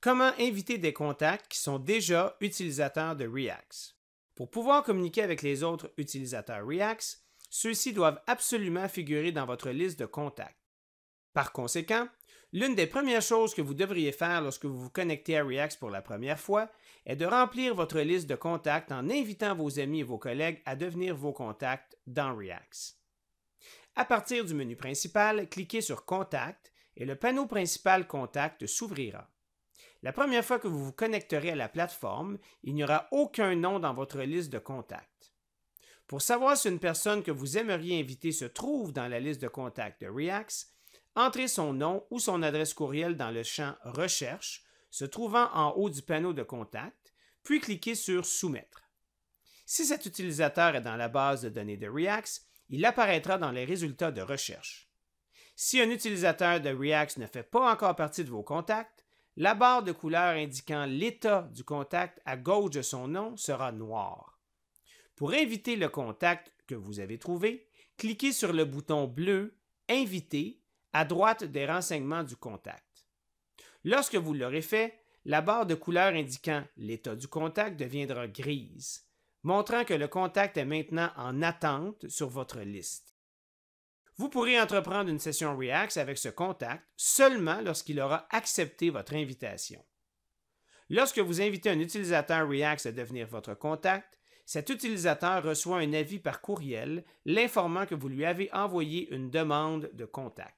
Comment inviter des contacts qui sont déjà utilisateurs de React? Pour pouvoir communiquer avec les autres utilisateurs React, ceux-ci doivent absolument figurer dans votre liste de contacts. Par conséquent, l'une des premières choses que vous devriez faire lorsque vous vous connectez à React pour la première fois est de remplir votre liste de contacts en invitant vos amis et vos collègues à devenir vos contacts dans React. À partir du menu principal, cliquez sur Contact et le panneau principal Contacts » s'ouvrira. La première fois que vous vous connecterez à la plateforme, il n'y aura aucun nom dans votre liste de contacts. Pour savoir si une personne que vous aimeriez inviter se trouve dans la liste de contacts de React, entrez son nom ou son adresse courriel dans le champ Recherche, se trouvant en haut du panneau de contact, puis cliquez sur Soumettre. Si cet utilisateur est dans la base de données de React, il apparaîtra dans les résultats de recherche. Si un utilisateur de React ne fait pas encore partie de vos contacts, la barre de couleur indiquant l'état du contact à gauche de son nom sera noire. Pour inviter le contact que vous avez trouvé, cliquez sur le bouton bleu Inviter à droite des renseignements du contact. Lorsque vous l'aurez fait, la barre de couleur indiquant l'état du contact deviendra grise, montrant que le contact est maintenant en attente sur votre liste. Vous pourrez entreprendre une session React avec ce contact seulement lorsqu'il aura accepté votre invitation. Lorsque vous invitez un utilisateur React à devenir votre contact, cet utilisateur reçoit un avis par courriel l'informant que vous lui avez envoyé une demande de contact.